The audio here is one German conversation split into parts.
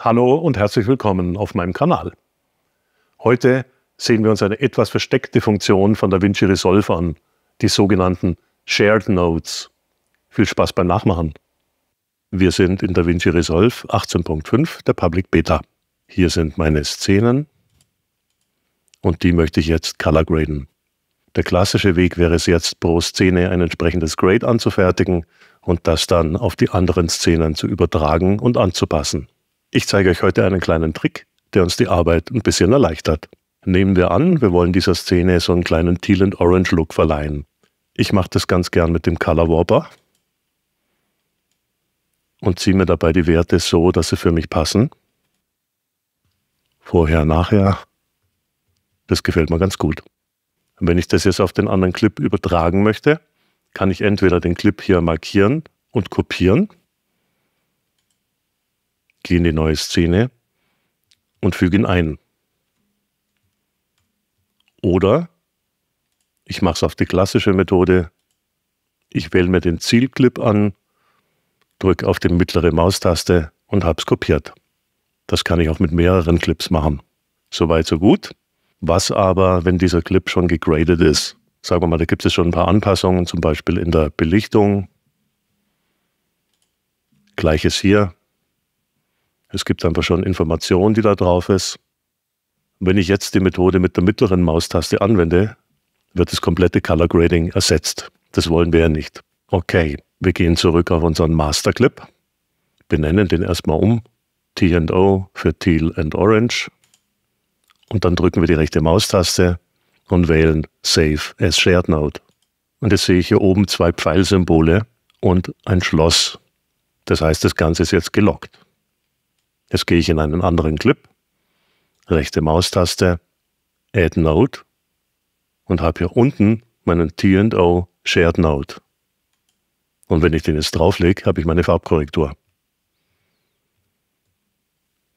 Hallo und herzlich willkommen auf meinem Kanal. Heute sehen wir uns eine etwas versteckte Funktion von DaVinci Resolve an, die sogenannten Shared Notes. Viel Spaß beim Nachmachen. Wir sind in DaVinci Resolve 18.5 der Public Beta. Hier sind meine Szenen und die möchte ich jetzt color graden. Der klassische Weg wäre es jetzt, pro Szene ein entsprechendes Grade anzufertigen und das dann auf die anderen Szenen zu übertragen und anzupassen. Ich zeige euch heute einen kleinen Trick, der uns die Arbeit ein bisschen erleichtert. Nehmen wir an, wir wollen dieser Szene so einen kleinen Teal and Orange Look verleihen. Ich mache das ganz gern mit dem Color Warper und ziehe mir dabei die Werte so, dass sie für mich passen. Vorher, nachher. Das gefällt mir ganz gut. Und wenn ich das jetzt auf den anderen Clip übertragen möchte, kann ich entweder den Clip hier markieren und kopieren Artikel in die neue Szene und füge ihn ein. Oder ich mache es auf die klassische Methode. Ich wähle mir den Zielclip an, drücke auf die mittlere Maustaste und habe es kopiert. Das kann ich auch mit mehreren Clips machen. Soweit, so gut. Was aber, wenn dieser Clip schon gegradet ist? Sagen wir mal, da gibt es schon ein paar Anpassungen, zum Beispiel in der Belichtung. Gleiches hier. Es gibt einfach schon Informationen, die da drauf ist. wenn ich jetzt die Methode mit der mittleren Maustaste anwende, wird das komplette Color Grading ersetzt. Das wollen wir ja nicht. Okay, wir gehen zurück auf unseren Master Clip. benennen den erstmal um, T&O für Teal and Orange und dann drücken wir die rechte Maustaste und wählen Save as Shared Node. Und jetzt sehe ich hier oben zwei Pfeilsymbole und ein Schloss. Das heißt, das Ganze ist jetzt gelockt. Jetzt gehe ich in einen anderen Clip, rechte Maustaste, Add Note und habe hier unten meinen T&O Shared Note. Und wenn ich den jetzt drauflege, habe ich meine Farbkorrektur.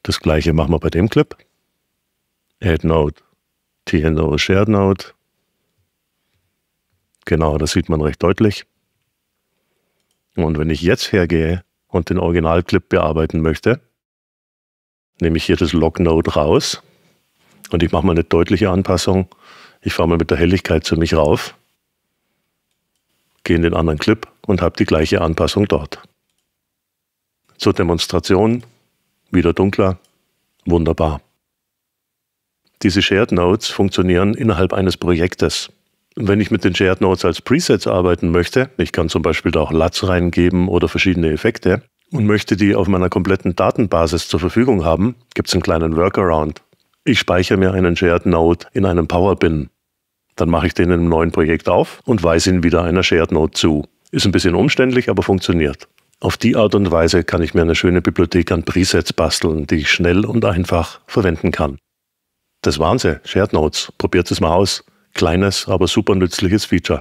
Das gleiche machen wir bei dem Clip. Add Note, T&O Shared Note. Genau, das sieht man recht deutlich. Und wenn ich jetzt hergehe und den Originalclip bearbeiten möchte, nehme ich hier das log Note raus und ich mache mal eine deutliche Anpassung. Ich fahre mal mit der Helligkeit zu mich rauf, gehe in den anderen Clip und habe die gleiche Anpassung dort. Zur Demonstration, wieder dunkler, wunderbar. Diese Shared Notes funktionieren innerhalb eines Projektes. Wenn ich mit den Shared Notes als Presets arbeiten möchte, ich kann zum Beispiel da auch LUTs reingeben oder verschiedene Effekte, und möchte die auf meiner kompletten Datenbasis zur Verfügung haben, gibt es einen kleinen Workaround. Ich speichere mir einen Shared Node in einem Power Bin. Dann mache ich den in einem neuen Projekt auf und weise ihn wieder einer Shared Node zu. Ist ein bisschen umständlich, aber funktioniert. Auf die Art und Weise kann ich mir eine schöne Bibliothek an Presets basteln, die ich schnell und einfach verwenden kann. Das waren sie, Shared Nodes. Probiert es mal aus. Kleines, aber super nützliches Feature.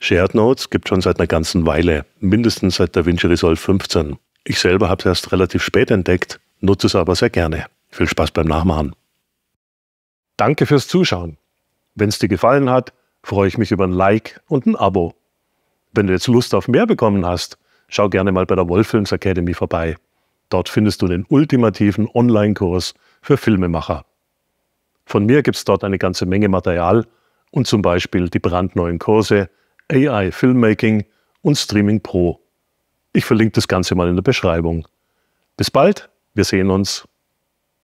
Shared Nodes gibt schon seit einer ganzen Weile, mindestens seit DaVinci Resolve 15. Ich selber habe es erst relativ spät entdeckt, nutze es aber sehr gerne. Viel Spaß beim Nachmachen. Danke fürs Zuschauen. Wenn es dir gefallen hat, freue ich mich über ein Like und ein Abo. Wenn du jetzt Lust auf mehr bekommen hast, schau gerne mal bei der Wollfilms Academy vorbei. Dort findest du den ultimativen Online-Kurs für Filmemacher. Von mir gibt es dort eine ganze Menge Material und zum Beispiel die brandneuen Kurse AI Filmmaking und Streaming Pro. Ich verlinke das Ganze mal in der Beschreibung. Bis bald, wir sehen uns.